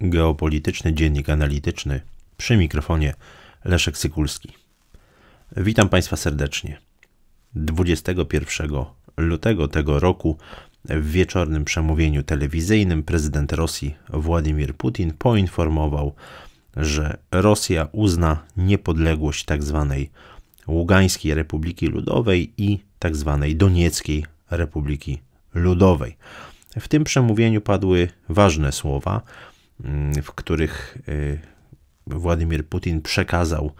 Geopolityczny Dziennik Analityczny przy mikrofonie Leszek Sykulski. Witam Państwa serdecznie. 21 lutego tego roku w wieczornym przemówieniu telewizyjnym prezydent Rosji Władimir Putin poinformował, że Rosja uzna niepodległość tzw. Tak Ługańskiej Republiki Ludowej i tzw. Tak Donieckiej Republiki Ludowej. W tym przemówieniu padły ważne słowa, Mm, w których y, Władimir Putin przekazał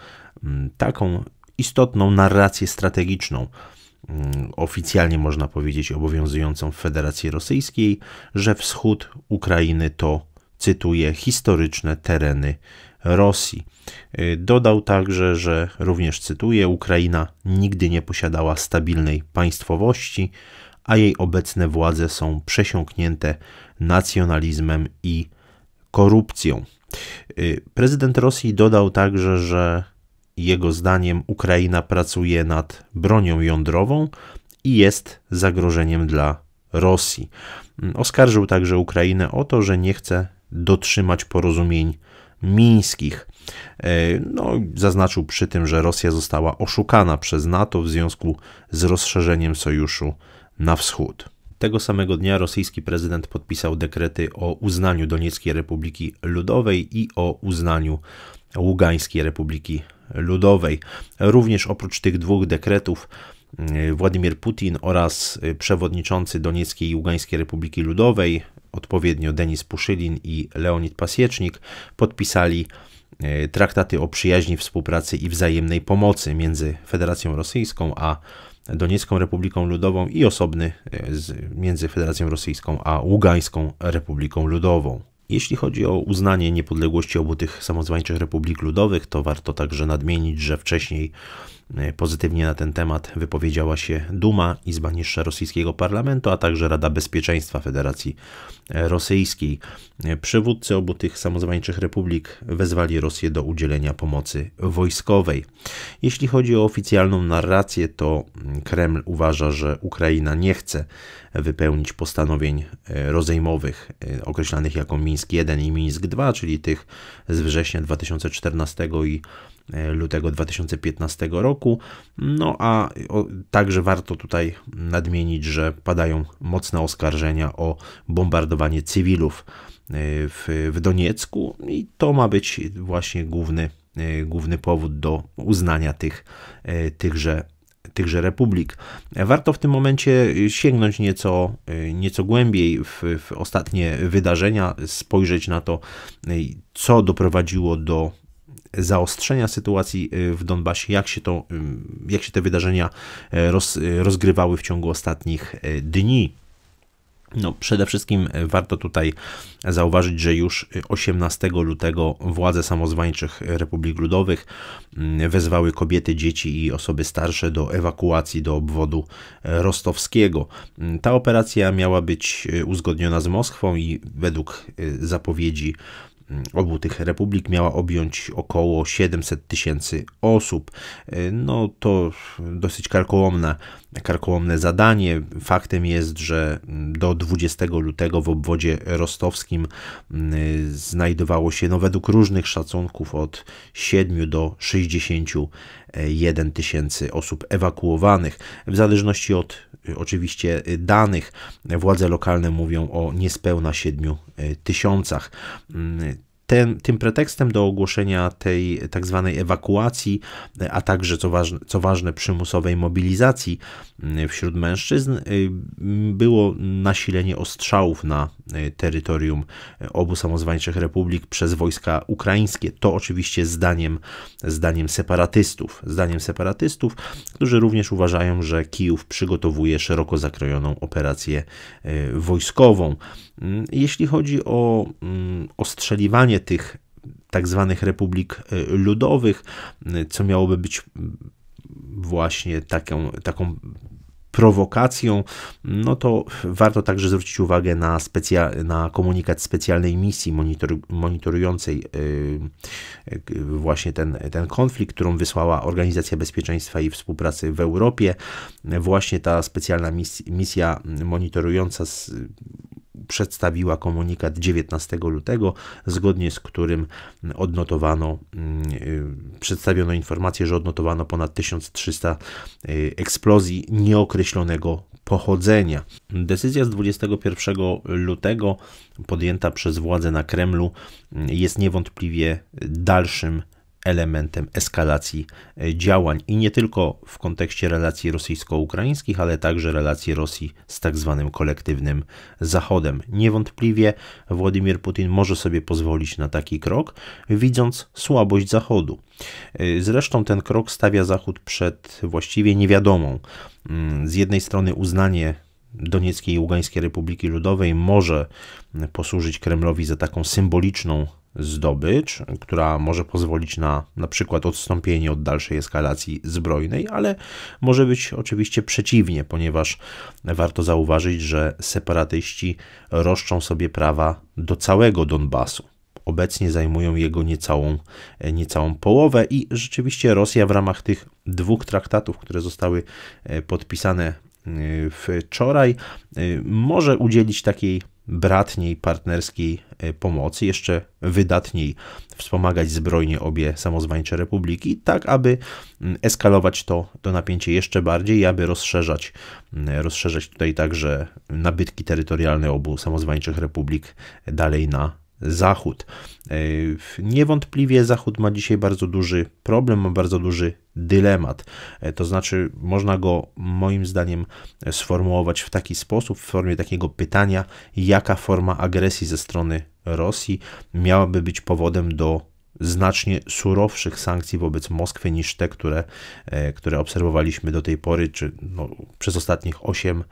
mm, taką istotną narrację strategiczną, mm, oficjalnie można powiedzieć obowiązującą w Federacji Rosyjskiej, że wschód Ukrainy to, cytuję, historyczne tereny Rosji. Y, dodał także, że również cytuję: Ukraina nigdy nie posiadała stabilnej państwowości, a jej obecne władze są przesiąknięte nacjonalizmem i korupcją. Y, prezydent Rosji dodał także, że jego zdaniem Ukraina pracuje nad bronią jądrową i jest zagrożeniem dla Rosji. Mm, oskarżył także Ukrainę o to, że nie chce dotrzymać porozumień mińskich. Y, no, zaznaczył przy tym, że Rosja została oszukana przez NATO w związku z rozszerzeniem sojuszu na wschód. Tego samego dnia rosyjski prezydent podpisał dekrety o uznaniu Donieckiej Republiki Ludowej i o uznaniu Ługańskiej Republiki Ludowej. Również oprócz tych dwóch dekretów mm, Władimir Putin oraz y, przewodniczący Donieckiej i Ługańskiej Republiki Ludowej, odpowiednio Denis Puszylin i Leonid Pasiecznik, podpisali y, traktaty o przyjaźni, współpracy i wzajemnej pomocy między Federacją Rosyjską a Doniecką Republiką Ludową i osobny e, z, między Federacją Rosyjską a Ługańską Republiką Ludową. Jeśli chodzi o uznanie niepodległości obu tych samozwańczych republik ludowych, to warto także nadmienić, że wcześniej E, pozytywnie na ten temat wypowiedziała się Duma, Izba Niższa Rosyjskiego Parlamentu, a także Rada Bezpieczeństwa Federacji Rosyjskiej. E, przywódcy obu tych samozwańczych republik wezwali Rosję do udzielenia pomocy wojskowej. Jeśli chodzi o oficjalną narrację, to Kreml uważa, że Ukraina nie chce wypełnić postanowień e, rozejmowych określanych jako Mińsk I i Mińsk II, czyli tych z września 2014 i lutego 2015 roku. No a także warto tutaj nadmienić, że padają mocne oskarżenia o bombardowanie cywilów e, w, w Doniecku i to ma być właśnie główny, e, główny powód do uznania tych, e, tychże tychże republik. Warto w tym momencie sięgnąć nieco, nieco głębiej w, w ostatnie wydarzenia, spojrzeć na to, co doprowadziło do zaostrzenia sytuacji y, w Donbasie, jak się, to, jak się te wydarzenia y, roz, y, rozgrywały w ciągu ostatnich dni. No, przede wszystkim warto tutaj zauważyć, że już 18 lutego władze samozwańczych Republik Ludowych wezwały kobiety, dzieci i osoby starsze do ewakuacji do obwodu rostowskiego. Ta operacja miała być uzgodniona z Moskwą i według zapowiedzi obu tych republik miała objąć około 700 tysięcy osób. E, no to dosyć karkołomne, karkołomne zadanie. Faktem jest, że do 20 lutego w obwodzie rostowskim e, znajdowało się, no według różnych szacunków, od 7 do 61 tysięcy osób ewakuowanych. W zależności od e, oczywiście danych, władze lokalne mówią o niespełna 7 tysiącach. Mm, ten, tym pretekstem do ogłoszenia tej tak zwanej ewakuacji, a także co ważne, co ważne przymusowej mobilizacji mm, wśród mężczyzn y, było nasilenie ostrzałów na y, terytorium y, obu samozwańczych republik przez wojska ukraińskie. To oczywiście zdaniem, zdaniem separatystów, zdaniem separatystów, którzy również uważają, że Kijów przygotowuje szeroko zakrojoną operację wojskową. Mm, jeśli chodzi o mm, ostrzeliwanie tych tak zwanych republik e, ludowych, e, co miałoby być właśnie taką, taką prowokacją, no to warto także zwrócić uwagę na, specja- na komunikat specjalnej misji monitor- monitorującej e, właśnie ten, ten konflikt, którą wysłała Organizacja Bezpieczeństwa i Współpracy w Europie. Właśnie ta specjalna mis- misja monitorująca przedstawiła komunikat 19 lutego, zgodnie z którym odnotowano, mm, y, przedstawiono informację, że odnotowano ponad 1300 y, eksplozji nieokreślonego pochodzenia. Decyzja z 21 lutego podjęta przez władze na Kremlu mm, jest niewątpliwie dalszym elementem eskalacji e, działań i nie tylko w kontekście relacji rosyjsko-ukraińskich, ale także relacji Rosji z tak zwanym kolektywnym Zachodem. Niewątpliwie Władimir Putin może sobie pozwolić na taki krok, widząc słabość Zachodu. E, zresztą ten krok stawia Zachód przed właściwie niewiadomą. Mm, z jednej strony uznanie Donieckiej i Ługańskiej Republiki Ludowej może posłużyć Kremlowi za taką symboliczną zdobycz, która może pozwolić na na przykład odstąpienie od dalszej eskalacji zbrojnej, ale może być oczywiście przeciwnie, ponieważ warto zauważyć, że separatyści roszczą sobie prawa do całego Donbasu. Obecnie zajmują jego niecałą, niecałą połowę i rzeczywiście Rosja w ramach tych dwóch traktatów, które zostały e, podpisane e, wczoraj, e, może udzielić takiej bratniej, partnerskiej e, pomocy, jeszcze wydatniej wspomagać zbrojnie obie samozwańcze republiki, tak aby mm, eskalować to, to napięcie jeszcze bardziej, aby rozszerzać, mm, rozszerzać tutaj także nabytki terytorialne obu samozwańczych republik dalej na Zachód. E, niewątpliwie Zachód ma dzisiaj bardzo duży problem, ma bardzo duży dylemat. E, to znaczy, można go moim zdaniem sformułować w taki sposób, w formie takiego pytania, jaka forma agresji ze strony Rosji miałaby być powodem do znacznie surowszych sankcji wobec Moskwy niż te, które, e, które obserwowaliśmy do tej pory, czy no, przez ostatnich 8,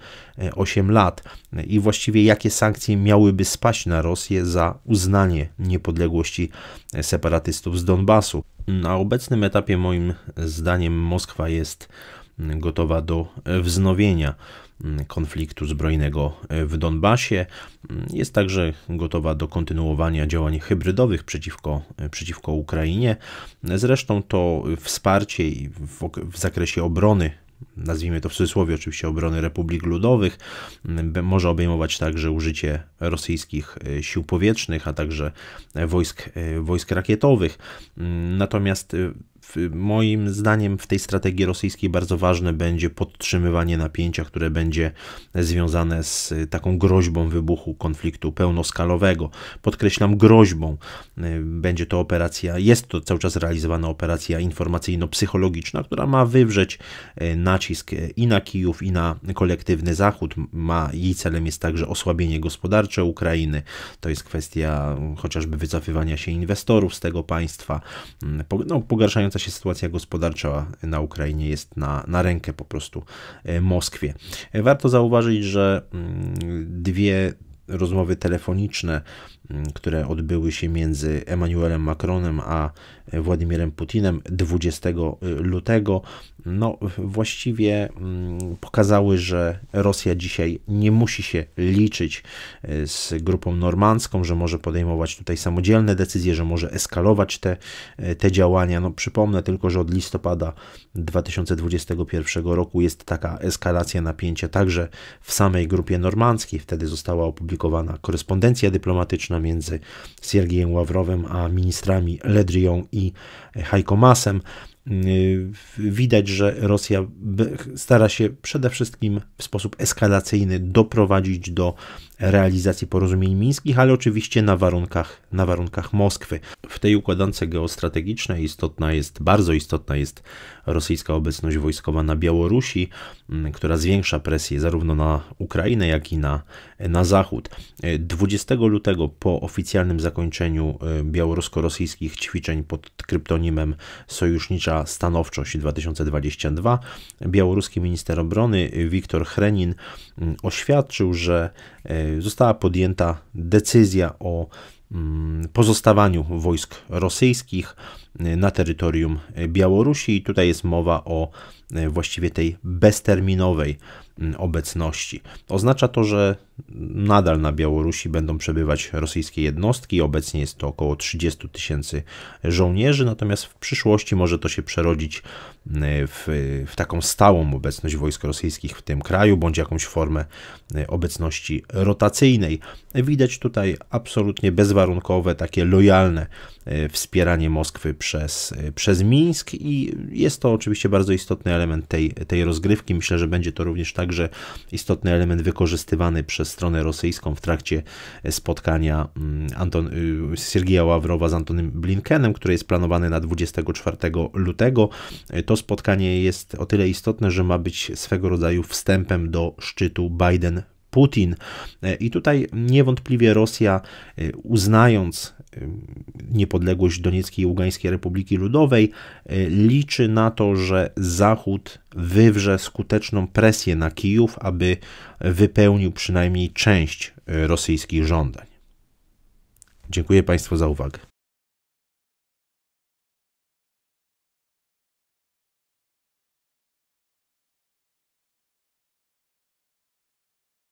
8 e, lat. I właściwie jakie sankcje miałyby spaść na Rosję za uznanie niepodległości e, separatystów z Donbasu. Na obecnym etapie moim zdaniem Moskwa jest gotowa do e, wznowienia mm, konfliktu zbrojnego e, w Donbasie. Mm, jest także gotowa do kontynuowania działań hybrydowych przeciwko, e, przeciwko Ukrainie. Zresztą to wsparcie w, w zakresie obrony nazwijmy to w cudzysłowie oczywiście, obrony republik ludowych. Mm, może obejmować także użycie rosyjskich sił powietrznych, a także wojsk, wojsk rakietowych. Natomiast moim zdaniem w tej strategii rosyjskiej bardzo ważne będzie podtrzymywanie napięcia, które będzie związane z y, taką groźbą wybuchu konfliktu pełnoskalowego. Podkreślam groźbą. Y, będzie to operacja, jest to cały czas realizowana operacja informacyjno-psychologiczna, która ma wywrzeć y, nacisk i na Kijów, i na kolektywny Zachód. Ma, jej celem jest także osłabienie gospodarcze Ukrainy. To jest kwestia chociażby wycofywania się inwestorów z tego państwa, mm, no, pogarszająca pogarszająca się sytuacja gospodarcza na Ukrainie jest na, na rękę po prostu e, Moskwie. E, warto zauważyć, że mm, dwie rozmowy telefoniczne, mm, które odbyły się między Emmanuelem Macronem a Władimirem Putinem 20 y, lutego, no właściwie mm, pokazały, że Rosja dzisiaj nie musi się liczyć y, z grupą normandzką, że może podejmować tutaj samodzielne decyzje, że może eskalować te, y, te działania. No, przypomnę tylko, że od listopada 2021 roku jest taka eskalacja napięcia także w samej grupie normandzkiej. Wtedy została opublikowana korespondencja dyplomatyczna między Siergiejem Ławrowem a ministrami Ledrią i Heiko Masem. Y, widać, że Rosja stara się przede wszystkim w sposób eskalacyjny doprowadzić do realizacji porozumień mińskich, ale oczywiście na warunkach, na warunkach Moskwy. W tej układance geostrategicznej istotna jest, bardzo istotna jest rosyjska obecność wojskowa na Białorusi, mm, która zwiększa presję zarówno na Ukrainę, jak i na, na Zachód. 20 y, lutego po oficjalnym zakończeniu y, białorusko-rosyjskich ćwiczeń pod kryptonimem Sojusznicza stanowczość 2022. Białoruski minister obrony y, Wiktor Chrenin mm, oświadczył, że y, została podjęta decyzja o mm, pozostawaniu wojsk rosyjskich na terytorium Białorusi i tutaj jest mowa o e, właściwie tej bezterminowej obecności. Oznacza to, że nadal na Białorusi będą przebywać rosyjskie jednostki. Obecnie jest to około 30 tysięcy żołnierzy, natomiast w przyszłości może to się przerodzić w, w, taką stałą obecność wojsk rosyjskich w tym kraju, bądź jakąś formę obecności rotacyjnej. Widać tutaj absolutnie bezwarunkowe, takie lojalne e, wspieranie Moskwy przez, przez Mińsk i jest to oczywiście bardzo istotny element tej, tej rozgrywki. Myślę, że będzie to również także istotny element wykorzystywany przez stronę rosyjską w trakcie spotkania mm, Anton, y, Siergija Ławrowa z Antonym Blinkenem, które jest planowane na 24 lutego. To spotkanie jest o tyle istotne, że ma być swego rodzaju wstępem do szczytu Biden Putin. E, I tutaj niewątpliwie Rosja, e, uznając Y, niepodległość Donieckiej i Ługańskiej Republiki Ludowej, y, liczy na to, że Zachód wywrze skuteczną presję na Kijów, aby wypełnił przynajmniej część y, rosyjskich żądań. Dziękuję Państwu za uwagę.